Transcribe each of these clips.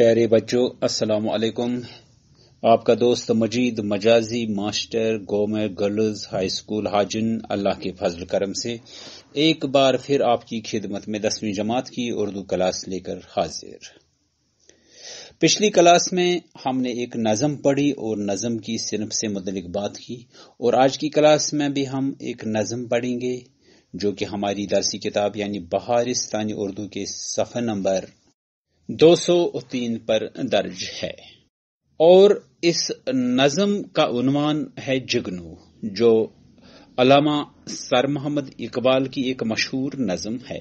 प्यारे बच्चों अस्सलाम वालेकुम आपका दोस्त Majeed Majazi master Gomar girls high school Hajin Allah के फजल करम से एक बार फिर आपकी खिदमत में दसवीं जमात की उर्दू क्लास लेकर हाजिर पिछली क्लास में हमने एक नज़म पढ़ी और नज़म की सिर्फ से मुतलिक बात की और आज की क्लास में भी हम एक नज़म पढ़ेंगे जो कि हमारी दरसी किताब यानी बहारिस्तानी उर्दू के सफ़र नंबर 203 पर दर्ज है और इस नज़म का उन्वान है जिगनू जो अलामा सर मोहम्मद इकबाल की एक मशहूर नज़म है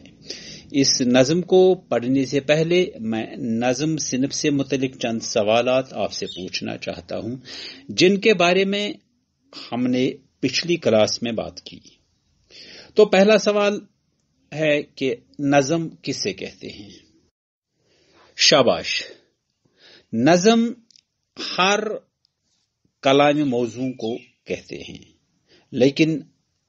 इस नज़म को पढ़ने से पहले मैं नज़म सिनप से मुतलिक चंद सवाल आपसे पूछना चाहता हूं जिनके बारे में हमने पिछली क्लास में बात की तो पहला सवाल है कि नज़म किसे कहते हैं शाबाश नज़म हर कलाम मौजू को कहते हैं लेकिन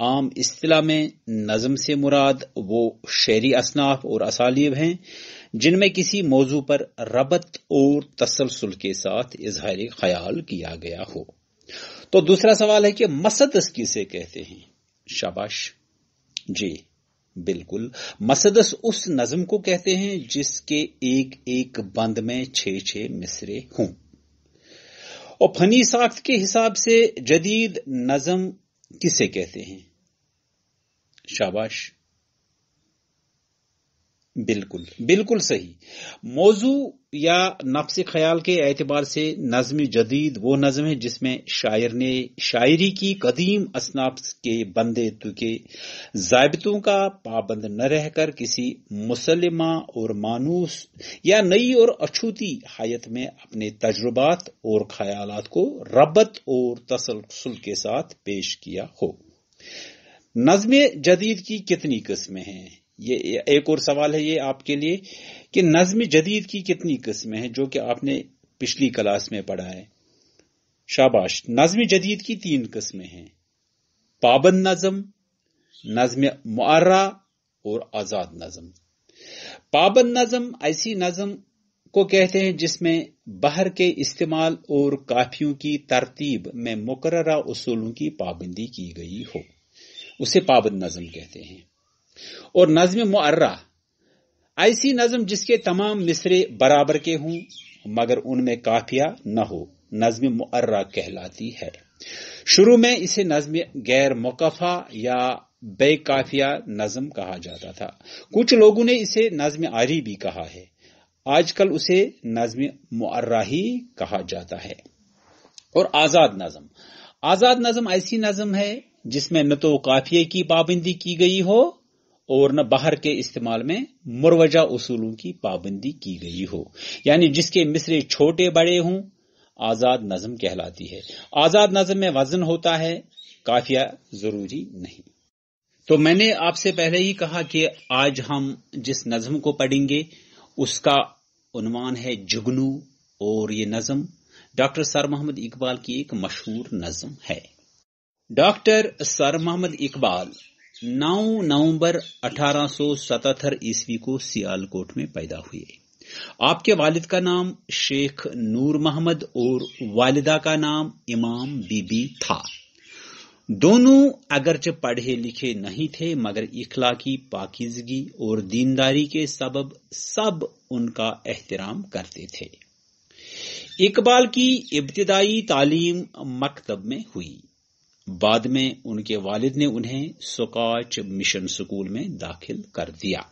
आम अतला में नज़म से मुराद वो शहरी असनाफ और असालिब हैं जिनमें किसी मौजू पर रबत और तसलसल के साथ इजहार ख्याल किया गया हो तो दूसरा सवाल है कि मसद किसे कहते हैं शाबाश जी बिल्कुल मसदस उस नज्म को कहते हैं जिसके एक एक बंद में छह छह मिसरे हों और फनी साख्त के हिसाब से जदीद नजम किसे कहते हैं शाबाश बिल्कुल बिल्कुल सही मौजू या नफ्स ख्याल के एतबार से नज्म जदीद वो नज्म है जिसमें शायर ने शायरी की कदीम असनाफ के बंदे तुके जायबतों का पाबंद न रहकर किसी मुसलमा और मानूस या नई और अछूती हायत में अपने तजुर्बात और ख्याल को रबत और तसलसल के साथ पेश किया हो नज्म जदीद की कितनी किस्में हैं ये एक और सवाल है ये आपके लिए कि नज्म जदीद की कितनी किस्में हैं जो कि आपने पिछली क्लास में पढ़ा है शाबाश नज्म जदीद की तीन किस्में हैं पाबंद नज़म नज्म मुआरा और आज़ाद नज़म पाबंद नज़म ऐसी नज़म को कहते हैं जिसमें बाहर के इस्तेमाल और काफियों की तरतीब में मुकर्रा उसूलों की पाबंदी की गई हो उसे पाबंद नज़म कहते हैं और नज्म मुर्रा ऐसी नज्म जिसके तमाम मिसरे बराबर के हों मगर उनमें काफिया न हो नज्म मुर्रा कहलाती है शुरू में इसे नज्म गैर मुकफ़ा या बेकाफिया नज्म कहा जाता था कुछ लोगों ने इसे नज्म आरी भी कहा है आजकल उसे नज्म मुर्रा ही कहा जाता है और आज़ाद नज़म आज़ाद नज़म ऐसी नज़म है जिसमें न तो काफिये की पाबंदी की गई हो और न बाहर के इस्तेमाल में मुरवजा उसूलों की पाबंदी की गई हो यानी जिसके मिसरे छोटे बड़े हों आज़ाद नज़म कहलाती है आज़ाद नज़म में वजन होता है काफिया ज़रूरी नहीं तो मैंने आपसे पहले ही कहा कि आज हम जिस नज़म को पढ़ेंगे उसका उन्वान है जुगनू और ये नज़म डॉक्टर सर मोहम्मद इकबाल की एक मशहूर नज़म है डॉक्टर सर मोहम्मद इकबाल 9 नवंबर 1877 ईस्वी को सियालकोट में पैदा हुए आपके वालिद का नाम शेख नूर मोहम्मद और वालिदा का नाम इमाम बीबी था दोनों अगरचे पढ़े लिखे नहीं थे मगर इखला की पाकिजगी और दीनदारी के सबब सब उनका एहतराम करते थे इकबाल की इब्तदाई तालीम मकतब में हुई बाद में उनके वालिद ने उन्हें सोकाच मिशन स्कूल में दाखिल कर दिया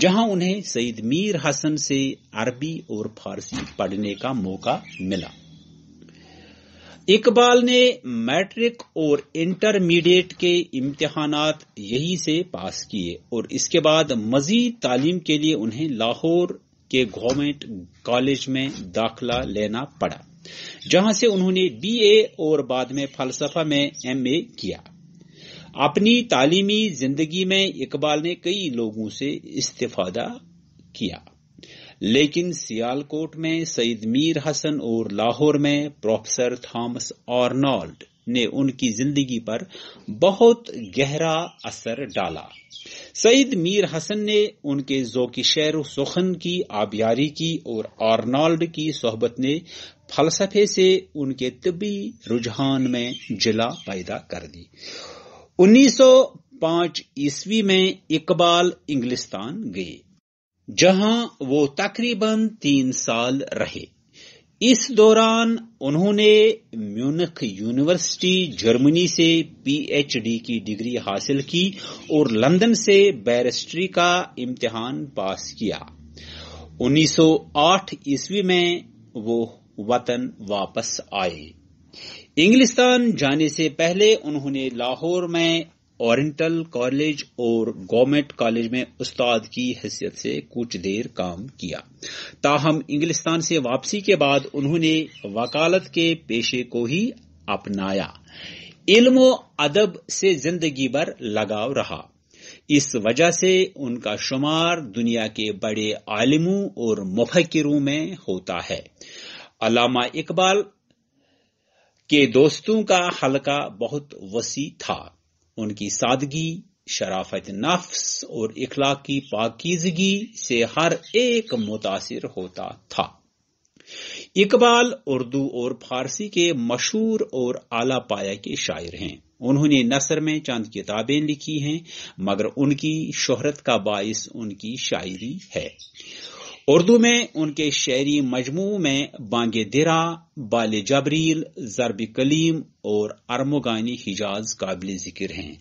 जहां उन्हें सईद मीर हसन से अरबी और फारसी पढ़ने का मौका मिला इकबाल ने मैट्रिक और इंटरमीडिएट के इम्तहान यहीं से पास किए और इसके बाद मजीद तालीम के लिए उन्हें लाहौर के गवर्नमेंट कॉलेज में दाखला लेना पड़ा जहां से उन्होंने बीए और बाद में फलसफा में एमए किया अपनी तालीमी जिंदगी में इकबाल ने कई लोगों से इस्तीफादा किया लेकिन सियालकोट में सईद मीर हसन और लाहौर में प्रोफेसर थॉमस आर्नॉल्ड ने उनकी जिंदगी पर बहुत गहरा असर डाला सईद मीर हसन ने उनके जोकी शेर सुखन की आबियारी की और आर्नॉल्ड की सोहबत ने फलसफे से उनके तिब्बी रुझान में जिला पैदा कर दी 1905 ईस्वी में इकबाल इंग्लिस्तान गए जहां वो तकरीबन तीन साल रहे इस दौरान उन्होंने म्यूनिख यूनिवर्सिटी जर्मनी से पीएचडी की डिग्री हासिल की और लंदन से बैरिस्ट्री का इम्तिहान पास किया 1908 ईस्वी में वो वतन वापस आए इंग्लिस्तान जाने से पहले उन्होंने लाहौर में ओरिएंटल कॉलेज और गवर्नमेंट कॉलेज में उस्ताद की हैसियत से कुछ देर काम किया ताहम इंग्लिस्तान से वापसी के बाद उन्होंने वकालत के पेशे को ही अपनाया इल्म अदब से जिंदगी भर लगाव रहा इस वजह से उनका शुमार दुनिया के बड़े आलिमों और मुफक्रों में होता है अलामा इकबाल के दोस्तों का हलका बहुत वसी था उनकी सादगी शराफत नफ्स और इखलाक की पाकिजगी से हर एक मुतासर होता था इकबाल उर्दू और फारसी के मशहूर और आला पाया के शायर हैं उन्होंने नसर में चंद किताबें लिखी हैं मगर उनकी शोहरत का बायस उनकी शायरी है उर्दू में उनके शेरी मजमू में बांगे दिरा बाल जबरील जरब कलीम और अरमोगानी हिजाज काबिल जिक्र हैं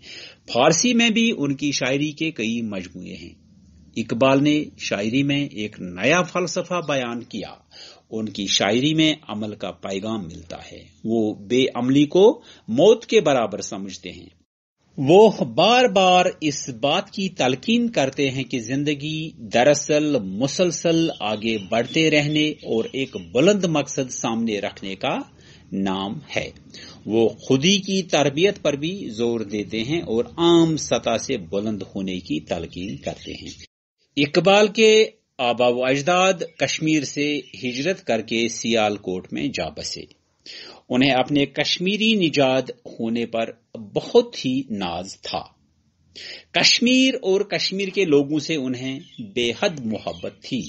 फारसी में भी उनकी शायरी के कई मजमू हैं इकबाल ने शायरी में एक नया फलसफा बयान किया उनकी शायरी में अमल का पैगाम मिलता है वो बेअमली को मौत के बराबर समझते हैं वो बार बार इस बात की तलकीन करते हैं कि जिंदगी दरअसल मुसलसल आगे बढ़ते रहने और एक बुलंद मकसद सामने रखने का नाम है वो खुदी की तरबियत पर भी जोर देते हैं और आम सतह से बुलंद होने की तलकीन करते हैं इकबाल के आबाव अजदाद कश्मीर से हिजरत करके सियालकोट में जा बसे उन्हें अपने कश्मीरी निजात होने पर बहुत ही नाज था कश्मीर और कश्मीर के लोगों से उन्हें बेहद मोहब्बत थी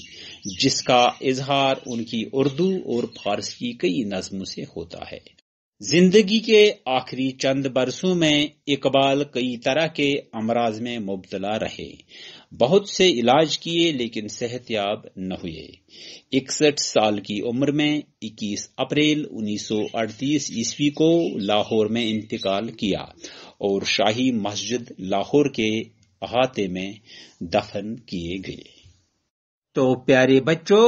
जिसका इजहार उनकी उर्दू और फारसी कई नज्मों से होता है जिंदगी के आखिरी चंद बरसों में इकबाल कई तरह के अमराज में मुबतला रहे बहुत से इलाज किए लेकिन सेहतयाब न हुए इकसठ साल की उम्र में 21 अप्रैल 1938 ईस्वी को लाहौर में इंतकाल किया और शाही मस्जिद लाहौर के अहाते में दफन किए गए तो प्यारे बच्चों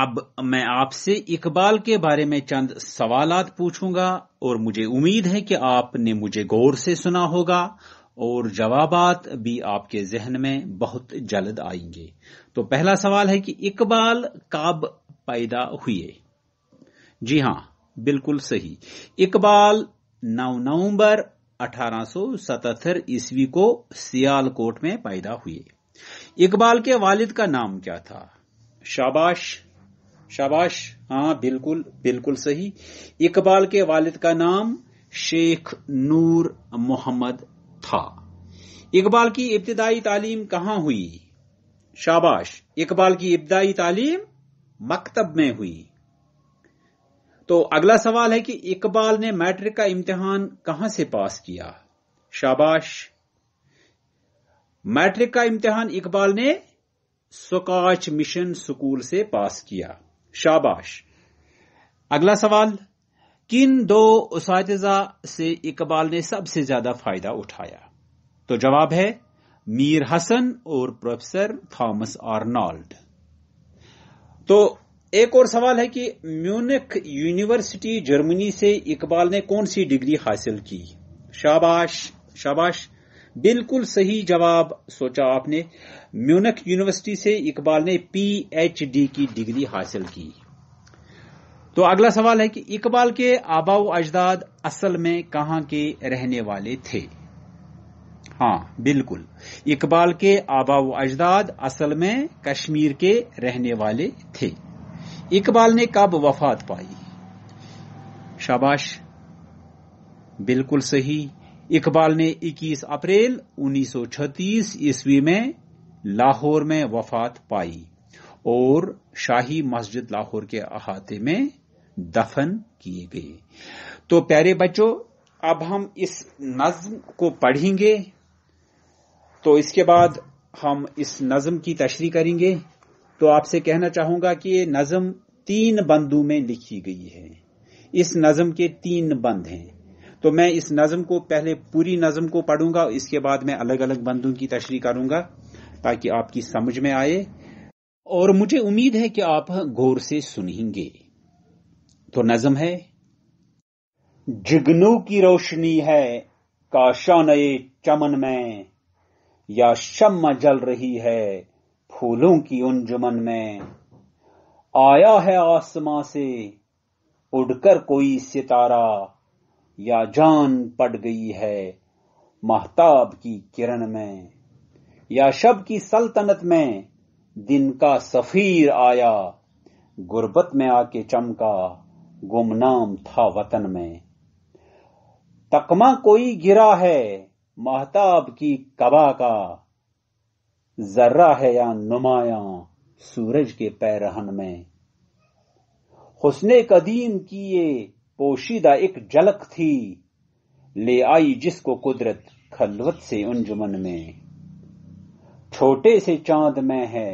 अब मैं आपसे इकबाल के बारे में चंद सवालात पूछूंगा और मुझे उम्मीद है कि आपने मुझे गौर से सुना होगा और जवाबात भी आपके जहन में बहुत जल्द आएंगे तो पहला सवाल है कि इकबाल कब पैदा हुए जी हां बिल्कुल सही इकबाल 9 नवंबर 1877 ईस्वी को सियालकोट में पैदा हुए इकबाल के वालिद का नाम क्या था शाबाश शाबाश हाँ बिल्कुल बिल्कुल सही इकबाल के वालिद का नाम शेख नूर मोहम्मद था इकबाल की इब्तदाई तालीम कहां हुई शाबाश इकबाल की इब्तदाई तालीम मकतब में हुई तो अगला सवाल है कि इकबाल ने मैट्रिक का इम्तिहान कहां से पास किया शाबाश मैट्रिक का इम्तिहान इकबाल ने सुकाच मिशन स्कूल से पास किया शाबाश अगला सवाल किन दो उस से इकबाल ने सबसे ज्यादा फायदा उठाया तो जवाब है मीर हसन और प्रोफेसर थॉमस आर्नॉल्ड तो एक और सवाल है कि म्यूनिक यूनिवर्सिटी जर्मनी से इकबाल ने कौन सी डिग्री हासिल की शाबाश शाबाश बिल्कुल सही जवाब सोचा आपने म्यूनिक यूनिवर्सिटी से इकबाल ने पीएचडी की डिग्री हासिल की तो अगला सवाल है कि इकबाल के आबाओ अजदाद असल में कहां के रहने वाले थे हाँ बिल्कुल इकबाल के आबाओ अजदाद असल में कश्मीर के रहने वाले थे इकबाल ने कब वफात पाई शाबाश बिल्कुल सही इकबाल ने 21 अप्रैल 1936 ईस्वी में लाहौर में वफात पाई और शाही मस्जिद लाहौर के अहाते में दफन किए गए तो प्यारे बच्चों अब हम इस नज्म को पढ़ेंगे तो इसके बाद हम इस नज्म की तशरी करेंगे तो आपसे कहना चाहूंगा कि ये नज्म तीन बंदों में लिखी गई है इस नज्म के तीन बंद हैं तो मैं इस नज्म को पहले पूरी नज्म को पढ़ूंगा इसके बाद मैं अलग अलग बंदों की तशरी करूंगा ताकि आपकी समझ में आए और मुझे उम्मीद है कि आप गौर से सुनेंगे तो नजम है जिगनू की रोशनी है काशा नए चमन में या शम जल रही है फूलों की उंजुमन में आया है आसमां से उड़कर कोई सितारा या जान पड़ गई है महताब की किरण में या शब की सल्तनत में दिन का सफीर आया गुर्बत में आके चमका गुमनाम था वतन में तकमा कोई गिरा है महताब की कबा का जर्रा है या नुमाया सूरज के पैरहन में हुसने कदीम की ये पोशीदा एक झलक थी ले आई जिसको कुदरत खलवत से उंजुमन में छोटे से चांद में है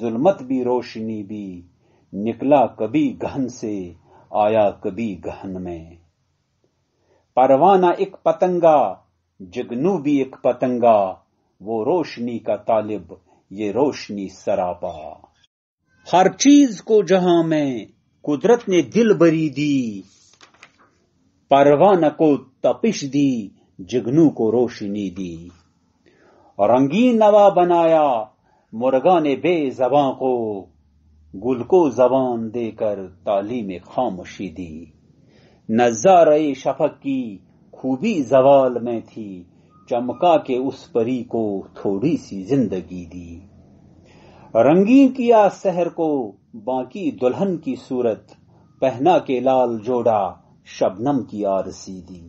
जुलमत भी रोशनी भी निकला कभी घन से आया कभी गहन में परवाना एक पतंगा जगनू भी एक पतंगा वो रोशनी का तालिब ये रोशनी सरापा हर चीज को जहां में कुदरत ने दिल बरी दी परवाना को तपिश दी जगनू को रोशनी दी रंगीन नवा बनाया मुर्गा ने बेजबा को गुल को जबान देकर तालीम खामोशी दी नजारा शफक की खूबी जवाल में थी चमका के उस परी को थोड़ी सी जिंदगी दी रंगीन किया शहर को बाकी दुल्हन की सूरत पहना के लाल जोड़ा शबनम की आरसी दी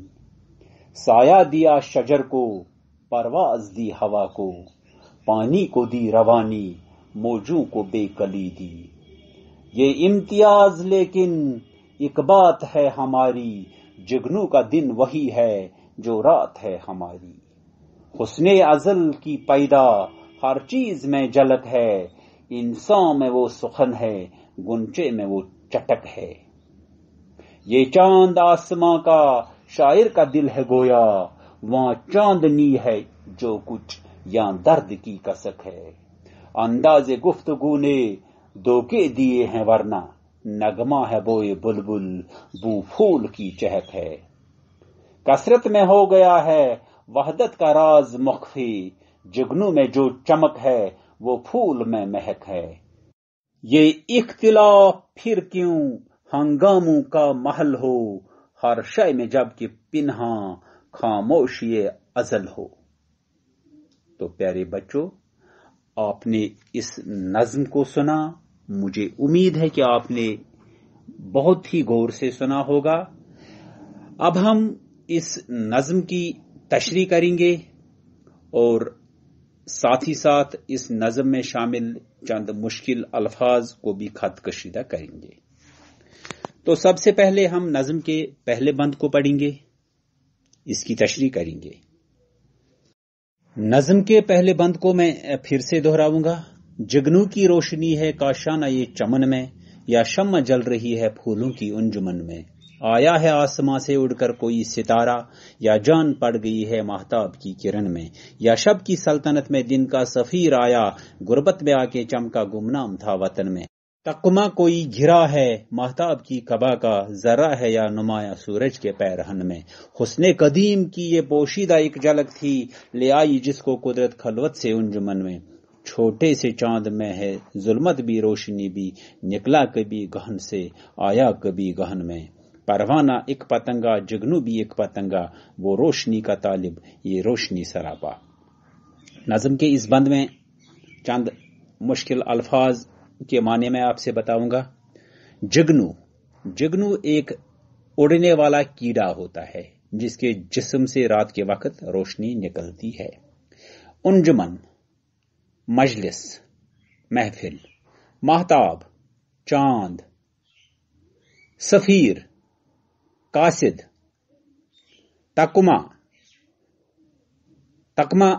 साया दिया शजर को परवाज दी हवा को पानी को दी रवानी मौजू को बेकली दी ये इम्तियाज लेकिन एक बात है हमारी जिगनू का दिन वही है जो रात है हमारी हुसन अजल की पैदा हर चीज में झलक है इंसान में वो सुखन है गुंचे में वो चटक है ये चांद आसमां का शायर का दिल है गोया वहां चांदनी है जो कुछ या दर्द की कसक है अंदाजे गुफ्तगु ने धोखे दिए हैं वरना नगमा है बोए बुलबुल बू फूल की चहक है कसरत में हो गया है वहदत का राज मुखी जुगनू में जो चमक है वो फूल में महक है ये इख्तिला फिर क्यों हंगामों का महल हो हर शय में जबकि पिन्हा खामोशी अजल हो तो प्यारे बच्चों आपने इस नज्म को सुना मुझे उम्मीद है कि आपने बहुत ही गौर से सुना होगा अब हम इस नज्म की तशरी करेंगे और साथ ही साथ इस नज्म में शामिल चंद मुश्किल अल्फाज को भी खत कशीदा करेंगे तो सबसे पहले हम नज्म के पहले बंद को पढ़ेंगे इसकी तशरी करेंगे नज्म के पहले बंद को मैं फिर से दोहराऊंगा जगनू की रोशनी है काशाना ये चमन में या शम जल रही है फूलों की उंजुमन में आया है आसमां से उड़कर कोई सितारा या जान पड़ गई है महताब की किरण में या शब की सल्तनत में दिन का सफीर आया गुर्बत में आके चमका गुमनाम था वतन में तकमा कोई घिरा है महताब की कबा का जरा है या नुमाया सूरज के पैरहन में हुसने कदीम की ये पोशीदा एक झलक थी ले आई जिसको कुदरत खलवत से उंजुमन में छोटे से चांद में है जुलमत भी रोशनी भी निकला कभी गहन से आया कभी गहन में परवाना एक पतंगा जगनू भी एक पतंगा वो रोशनी का तालिब ये रोशनी सरापा नज़म के इस बंद में चंद मुश्किल अल्फाज के माने में आपसे बताऊंगा जगनू जगनू एक उड़ने वाला कीड़ा होता है जिसके जिस्म से रात के वक्त रोशनी निकलती है उंजमन मजलिस महफिल महताब चांद सफीर कासिद तकमा तकमा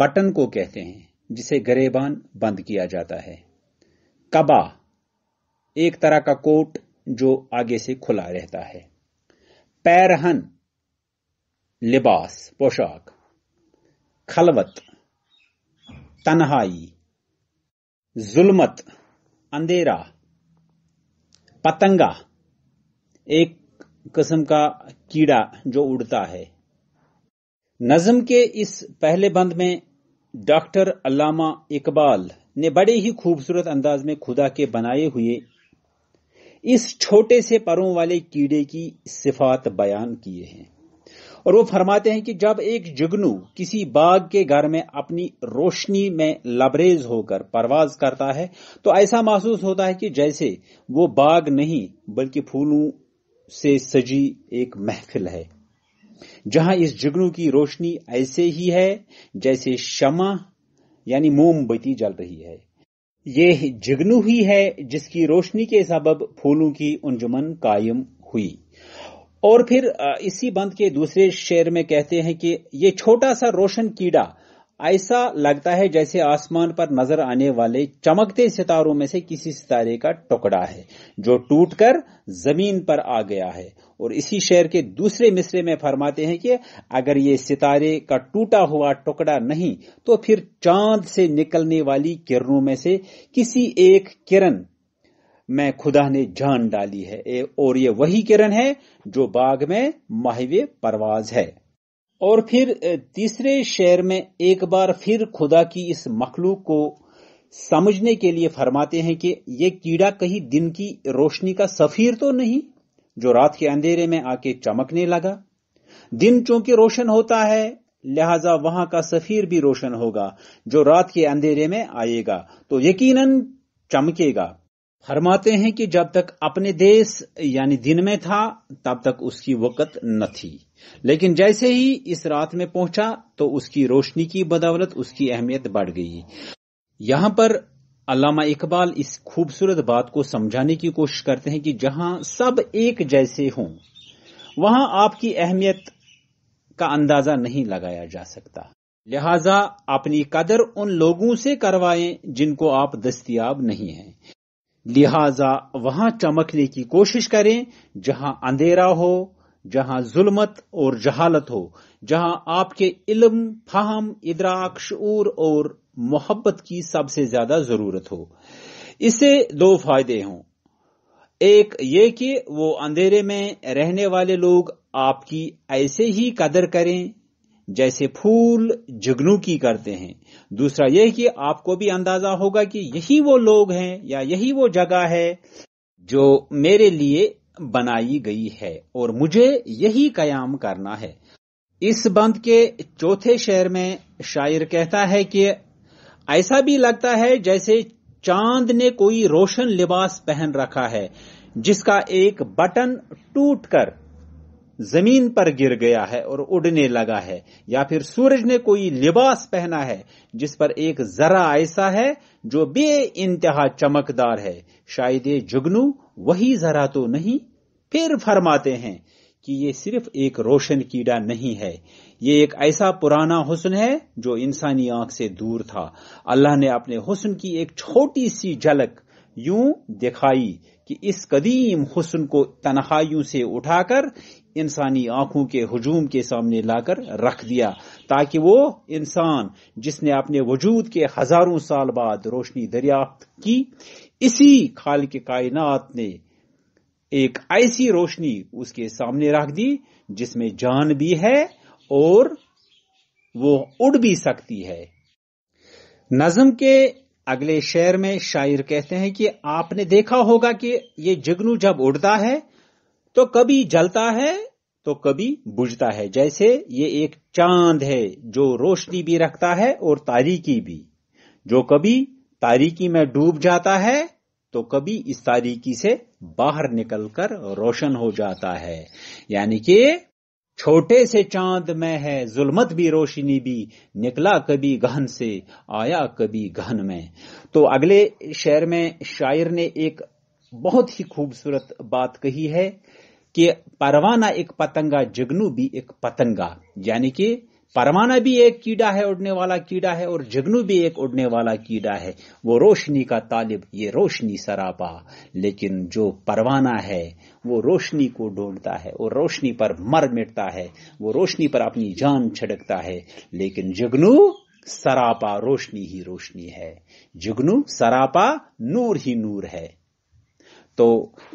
बटन को कहते हैं जिसे गरेबान बंद किया जाता है कबा एक तरह का कोट जो आगे से खुला रहता है पैरहन लिबास पोशाक खलवत तन्हाई जुलमत अंधेरा पतंगा एक किस्म का कीड़ा जो उड़ता है नजम के इस पहले बंद में डॉक्टर अल्लामा इकबाल ने बड़े ही खूबसूरत अंदाज में खुदा के बनाए हुए इस छोटे से परों वाले कीड़े की सिफात बयान किए हैं और वो फरमाते हैं कि जब एक जुगनू किसी बाग के घर में अपनी रोशनी में लबरेज होकर परवाज करता है तो ऐसा महसूस होता है कि जैसे वो बाग नहीं बल्कि फूलों से सजी एक महफिल है जहां इस जुगनू की रोशनी ऐसे ही है जैसे शमा यानी मोमबत्ती जल रही है ये जुगनू ही है जिसकी रोशनी के सबब फूलों की उंजुमन कायम हुई और फिर इसी बंद के दूसरे शेर में कहते हैं कि ये छोटा सा रोशन कीड़ा ऐसा लगता है जैसे आसमान पर नजर आने वाले चमकते सितारों में से किसी सितारे का टुकड़ा है जो टूटकर जमीन पर आ गया है और इसी शेर के दूसरे मिसरे में फरमाते हैं कि अगर ये सितारे का टूटा हुआ टुकड़ा नहीं तो फिर चांद से निकलने वाली किरणों में से किसी एक किरण मैं खुदा ने जान डाली है और ये वही किरण है जो बाग में माहवे परवाज है और फिर तीसरे शेर में एक बार फिर खुदा की इस मखलूक को समझने के लिए फरमाते हैं कि ये कीड़ा कहीं दिन की रोशनी का सफीर तो नहीं जो रात के अंधेरे में आके चमकने लगा दिन चूंकि रोशन होता है लिहाजा वहां का सफीर भी रोशन होगा जो रात के अंधेरे में आएगा तो यकीनन चमकेगा फरमाते हैं कि जब तक अपने देश यानी दिन में था तब तक उसकी वक़्त न थी लेकिन जैसे ही इस रात में पहुंचा तो उसकी रोशनी की बदौलत उसकी अहमियत बढ़ गई यहां पर अलामा इकबाल इस खूबसूरत बात को समझाने की कोशिश करते हैं कि जहां सब एक जैसे हों वहां आपकी अहमियत का अंदाजा नहीं लगाया जा सकता लिहाजा अपनी कदर उन लोगों से करवाएं जिनको आप दस्तियाब नहीं हैं लिहाजा वहां चमकने की कोशिश करें जहां अंधेरा हो जहां जुल्मत और जहालत हो जहां आपके इल्म फाहम इदराक शूर और मोहब्बत की सबसे ज्यादा जरूरत हो इससे दो फायदे हों एक ये कि वो अंधेरे में रहने वाले लोग आपकी ऐसे ही कदर करें जैसे फूल जुगनू की करते हैं दूसरा यह कि आपको भी अंदाजा होगा कि यही वो लोग हैं या यही वो जगह है जो मेरे लिए बनाई गई है और मुझे यही कयाम करना है इस बंद के चौथे शहर में शायर कहता है कि ऐसा भी लगता है जैसे चांद ने कोई रोशन लिबास पहन रखा है जिसका एक बटन टूटकर जमीन पर गिर गया है और उड़ने लगा है या फिर सूरज ने कोई लिबास पहना है जिस पर एक जरा ऐसा है जो बे इंतहा चमकदार है शायद ये जुगनू वही जरा तो नहीं फिर फरमाते हैं कि ये सिर्फ एक रोशन कीड़ा नहीं है ये एक ऐसा पुराना हुसन है जो इंसानी आंख से दूर था अल्लाह ने अपने हुसन की एक छोटी सी झलक यूं दिखाई कि इस कदीम हुसन को तनखाइयों से उठाकर इंसानी आंखों के हजूम के सामने लाकर रख दिया ताकि वो इंसान जिसने अपने वजूद के हजारों साल बाद रोशनी दरियाफ्त की इसी खाल के कायनात ने एक ऐसी रोशनी उसके सामने रख दी जिसमें जान भी है और वो उड़ भी सकती है नजम के अगले शेर में शायर कहते हैं कि आपने देखा होगा कि ये जगनू जब उड़ता है तो कभी जलता है तो कभी बुझता है जैसे ये एक चांद है जो रोशनी भी रखता है और तारीकी भी जो कभी तारीकी में डूब जाता है तो कभी इस तारीकी से बाहर निकलकर रोशन हो जाता है यानी कि छोटे से चांद में है जुलमत भी रोशनी भी निकला कभी गहन से आया कभी गहन में तो अगले शेर में शायर ने एक बहुत ही खूबसूरत बात कही है कि परवाना एक पतंगा जगनू भी एक पतंगा यानी कि परवाना भी एक कीड़ा है उड़ने वाला कीड़ा है और जगनू भी एक उड़ने वाला कीड़ा है वो रोशनी का तालिब ये रोशनी सरापा लेकिन जो परवाना है वो रोशनी को ढूंढता है और रोशनी पर मर मिटता है वो रोशनी पर अपनी जान छिड़कता है लेकिन जगनू सरापा रोशनी ही रोशनी है जगनू सरापा नूर ही नूर है तो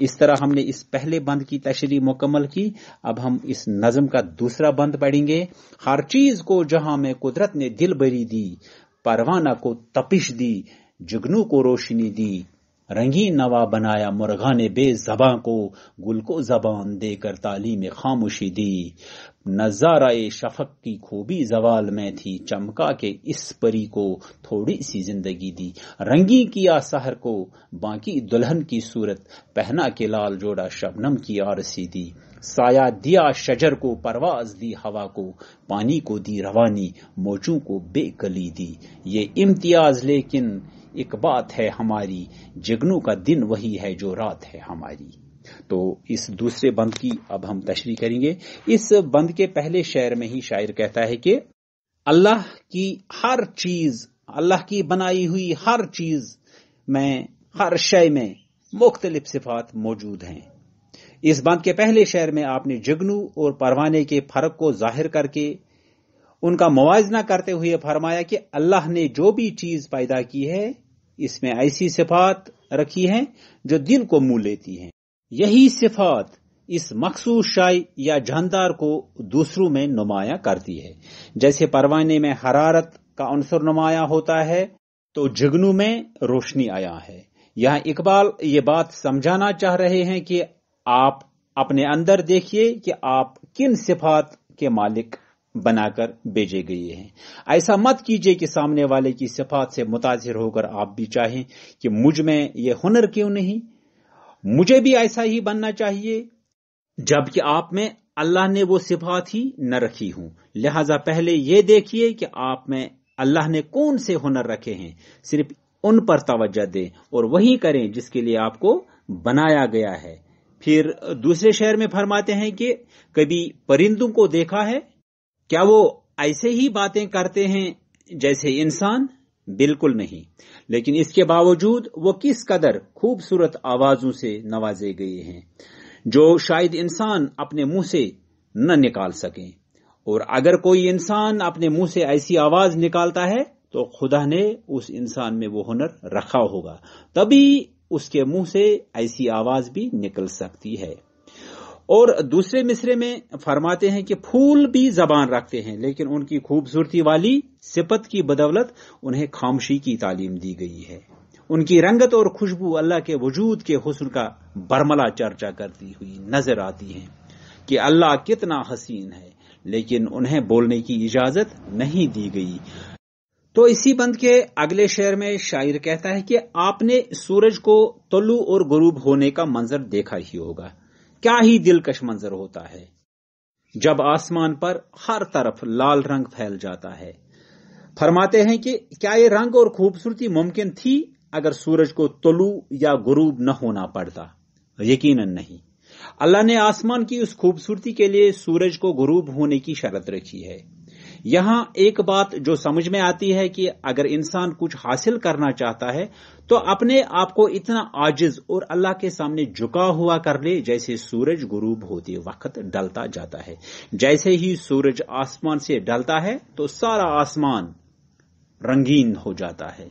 इस तरह हमने इस पहले बंद की तशरी मुकम्मल की अब हम इस नज़म का दूसरा बंद पढ़ेंगे हर चीज को जहां में कुदरत ने दिल बरी दी परवाना को तपिश दी जुगनू को रोशनी दी रंगीन नवा बनाया मुर्गा ने जबा को गुल को जबान देकर तालीम खामोशी दी नजारा शफक की खूबी जवाल में थी चमका के इस परी को थोड़ी सी जिंदगी दी रंगी किया सहर को बाकी दुल्हन की सूरत पहना के लाल जोड़ा शबनम की आरसी दी साया दिया शजर को परवाज दी हवा को पानी को दी रवानी मोचू को बेकली दी ये इम्तियाज लेकिन एक बात है हमारी जगनू का दिन वही है जो रात है हमारी तो इस दूसरे बंद की अब हम तशरी करेंगे इस बंद के पहले शहर में ही शायर कहता है कि अल्लाह की हर चीज अल्लाह की बनाई हुई हर चीज में हर शय में मुख्तलिफ सिफात मौजूद हैं इस बंद के पहले शहर में आपने जगनू और परवाने के फर्क को जाहिर करके उनका मुआजना करते हुए फरमाया कि अल्लाह ने जो भी चीज पैदा की है इसमें ऐसी सिफात रखी है जो दिल को मुंह लेती है यही सिफात इस मखसूस शाय या जानदार को दूसरों में नुमाया करती है जैसे परवाने में हरारत का अंसर नुमाया होता है तो जिगनू में रोशनी आया है यहाँ इकबाल ये बात समझाना चाह रहे हैं कि आप अपने अंदर देखिए कि आप किन सिफात के मालिक बनाकर भेजे गए हैं ऐसा मत कीजिए कि सामने वाले की सिफात से मुतासर होकर आप भी चाहें कि मुझ में ये हुनर क्यों नहीं मुझे भी ऐसा ही बनना चाहिए जबकि आप में अल्लाह ने वो सिफात ही न रखी हूं लिहाजा पहले ये देखिए कि आप में अल्लाह ने कौन से हुनर रखे हैं सिर्फ उन पर तवज्जो दें और वही करें जिसके लिए आपको बनाया गया है फिर दूसरे शहर में फरमाते हैं कि कभी परिंदों को देखा है क्या वो ऐसे ही बातें करते हैं जैसे इंसान बिल्कुल नहीं लेकिन इसके बावजूद वो किस कदर खूबसूरत आवाजों से नवाजे गए हैं जो शायद इंसान अपने मुंह से न निकाल सके और अगर कोई इंसान अपने मुंह से ऐसी आवाज निकालता है तो खुदा ने उस इंसान में वो हुनर रखा होगा तभी उसके मुंह से ऐसी आवाज भी निकल सकती है और दूसरे मिसरे में फरमाते हैं कि फूल भी जबान रखते हैं लेकिन उनकी खूबसूरती वाली सिपत की बदौलत उन्हें खामशी की तालीम दी गई है उनकी रंगत और खुशबू अल्लाह के वजूद के हुसन का बरमला चर्चा करती हुई नजर आती है कि अल्लाह कितना हसीन है लेकिन उन्हें बोलने की इजाजत नहीं दी गई तो इसी बंद के अगले शेर में शायर कहता है कि आपने सूरज को तलु और गुरूब होने का मंजर देखा ही होगा क्या ही दिलकश मंजर होता है जब आसमान पर हर तरफ लाल रंग फैल जाता है फरमाते हैं कि क्या ये रंग और खूबसूरती मुमकिन थी अगर सूरज को तलु या गुरूब न होना पड़ता यकीनन नहीं अल्लाह ने आसमान की उस खूबसूरती के लिए सूरज को गुरूब होने की शर्त रखी है यहां एक बात जो समझ में आती है कि अगर इंसान कुछ हासिल करना चाहता है तो अपने आप को इतना आजिज और अल्लाह के सामने झुका हुआ कर ले जैसे सूरज गुरूब होते वक्त डलता जाता है जैसे ही सूरज आसमान से डलता है तो सारा आसमान रंगीन हो जाता है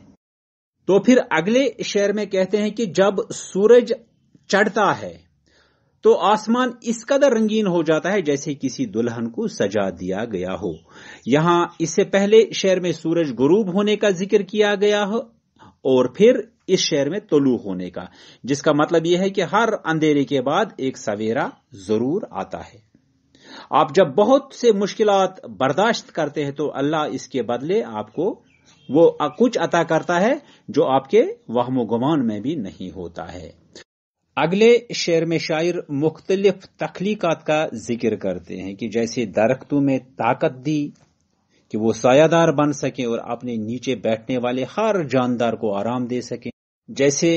तो फिर अगले शेर में कहते हैं कि जब सूरज चढ़ता है तो आसमान इस कदर रंगीन हो जाता है जैसे किसी दुल्हन को सजा दिया गया हो यहां इससे पहले शहर में सूरज गुरूब होने का जिक्र किया गया हो और फिर इस शहर में तुलू होने का जिसका मतलब यह है कि हर अंधेरे के बाद एक सवेरा जरूर आता है आप जब बहुत से मुश्किल बर्दाश्त करते हैं तो अल्लाह इसके बदले आपको वो कुछ अता करता है जो आपके वहमो गुमान में भी नहीं होता है अगले शेर में शायर मुख्तलिफ तखलीकत का जिक्र करते हैं कि जैसे दरख्तों में ताकत दी कि वो सायादार बन सके और अपने नीचे बैठने वाले हर जानदार को आराम दे सके जैसे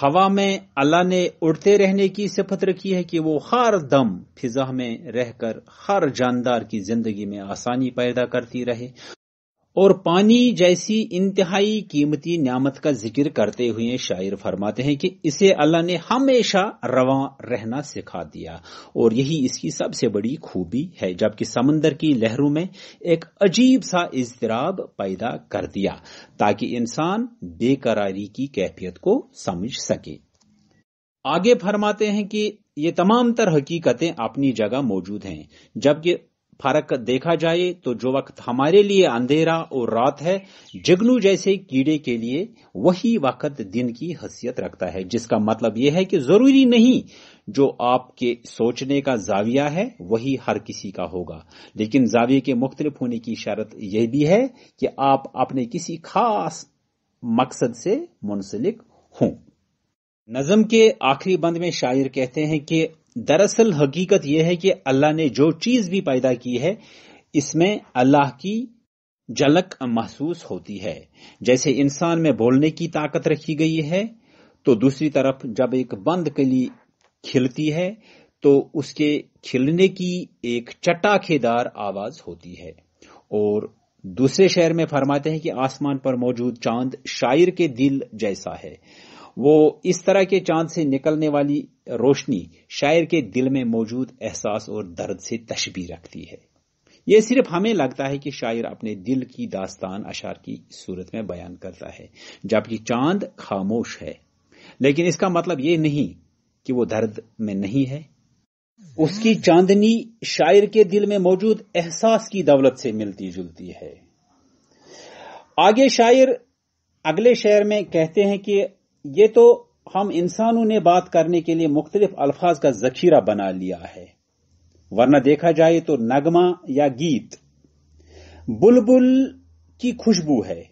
हवा में अल्लाह ने उड़ते रहने की सिफत रखी है कि वो हर दम फिजा में रहकर हर जानदार की जिंदगी में आसानी पैदा करती रहे और पानी जैसी इंतहाई कीमती नियामत का जिक्र करते हुए शायर फरमाते हैं कि इसे अल्लाह ने हमेशा रवा रहना सिखा दिया और यही इसकी सबसे बड़ी खूबी है जबकि समंदर की लहरों में एक अजीब सा इजतराब पैदा कर दिया ताकि इंसान बेकरारी की कैफियत को समझ सके आगे फरमाते हैं कि ये तमाम तर हकीकतें अपनी जगह मौजूद हैं जबकि फर्क देखा जाए तो जो वक्त हमारे लिए अंधेरा और रात है जगनू जैसे कीड़े के लिए वही वक्त दिन की हसियत रखता है जिसका मतलब यह है कि जरूरी नहीं जो आपके सोचने का जाविया है वही हर किसी का होगा लेकिन जाविये के मुख्तलिफ होने की शर्त यह भी है कि आप अपने किसी खास मकसद से मुंसलिक हों नजम के आखिरी बंद में शायर कहते हैं कि दरअसल हकीकत यह है कि अल्लाह ने जो चीज भी पैदा की है इसमें अल्लाह की झलक महसूस होती है जैसे इंसान में बोलने की ताकत रखी गई है तो दूसरी तरफ जब एक बंद कली खिलती है तो उसके खिलने की एक चटाखेदार आवाज होती है और दूसरे शहर में फरमाते हैं कि आसमान पर मौजूद चांद शायर के दिल जैसा है वो इस तरह के चांद से निकलने वाली रोशनी शायर के दिल में मौजूद एहसास और दर्द से तशबी रखती है यह सिर्फ हमें लगता है कि शायर अपने दिल की दास्तान अशार की सूरत में बयान करता है जबकि चांद खामोश है लेकिन इसका मतलब ये नहीं कि वो दर्द में नहीं है उसकी चांदनी शायर के दिल में मौजूद एहसास की दौलत से मिलती जुलती है आगे शायर अगले शहर में कहते हैं कि ये तो हम इंसानों ने बात करने के लिए मुख्तलिफ अल्फाज का जखीरा बना लिया है वरना देखा जाए तो नगमा या गीत बुलबुल की खुशबू है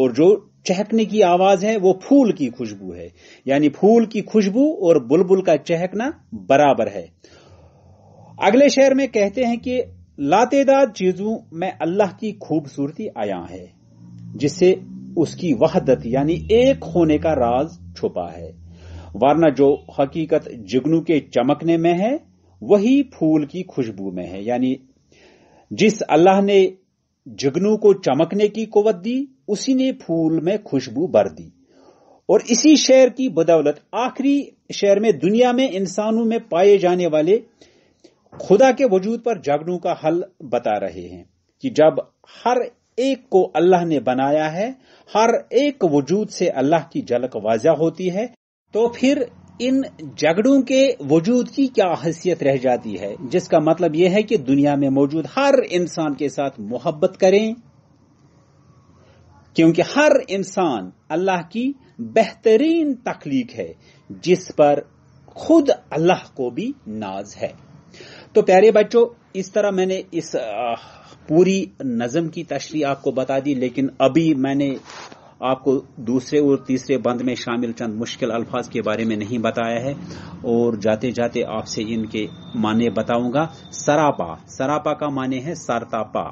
और जो चहकने की आवाज है वो फूल की खुशबू है यानी फूल की खुशबू और बुलबुल का चहकना बराबर है अगले शहर में कहते हैं कि लातेदार चीजों में अल्लाह की खूबसूरती आया है जिससे उसकी वहदत यानी एक होने का राज छुपा है वरना जो हकीकत जिगनू के चमकने में है वही फूल की खुशबू में है यानी जिस अल्लाह ने जिगनू को चमकने की कुवत दी उसी ने फूल में खुशबू भर दी और इसी शहर की बदौलत आखिरी शहर में दुनिया में इंसानों में पाए जाने वाले खुदा के वजूद पर जगनू का हल बता रहे हैं कि जब हर एक को अल्लाह ने बनाया है हर एक वजूद से अल्लाह की झलक वाजा होती है तो फिर इन झगड़ों के वजूद की क्या हैसियत रह जाती है जिसका मतलब यह है कि दुनिया में मौजूद हर इंसान के साथ मोहब्बत करें क्योंकि हर इंसान अल्लाह की बेहतरीन तखलीक है जिस पर खुद अल्लाह को भी नाज है तो प्यारे बच्चों इस तरह मैंने इस पूरी नज़म की तशरी आपको बता दी लेकिन अभी मैंने आपको दूसरे और तीसरे बंद में शामिल चंद मुश्किल अल्फाज के बारे में नहीं बताया है और जाते जाते आपसे इनके माने बताऊंगा सरापा सरापा का माने है सरतापा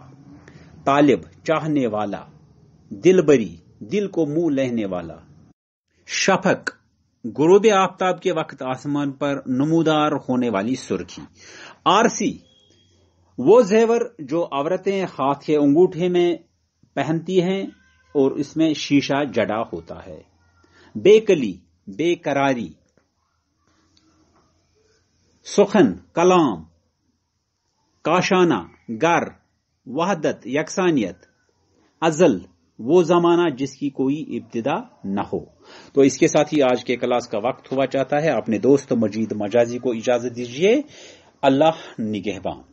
तालिब चाहने वाला दिलबरी दिल को मुंह लहने वाला शफक गुरुदे आफ्ताब के वक्त आसमान पर नमूदार होने वाली सुर्खी आरसी वो जेवर जो औरतें हाथ के अंगूठे में पहनती हैं और इसमें शीशा जड़ा होता है बेकली बेकरारी सुखन कलाम काशाना गर वहदत यकसानियत अजल वो जमाना जिसकी कोई इब्तदा न हो तो इसके साथ ही आज के क्लास का वक्त हुआ चाहता है अपने दोस्त मजीद मजाजी को इजाजत दीजिए अल्लाह निगहबान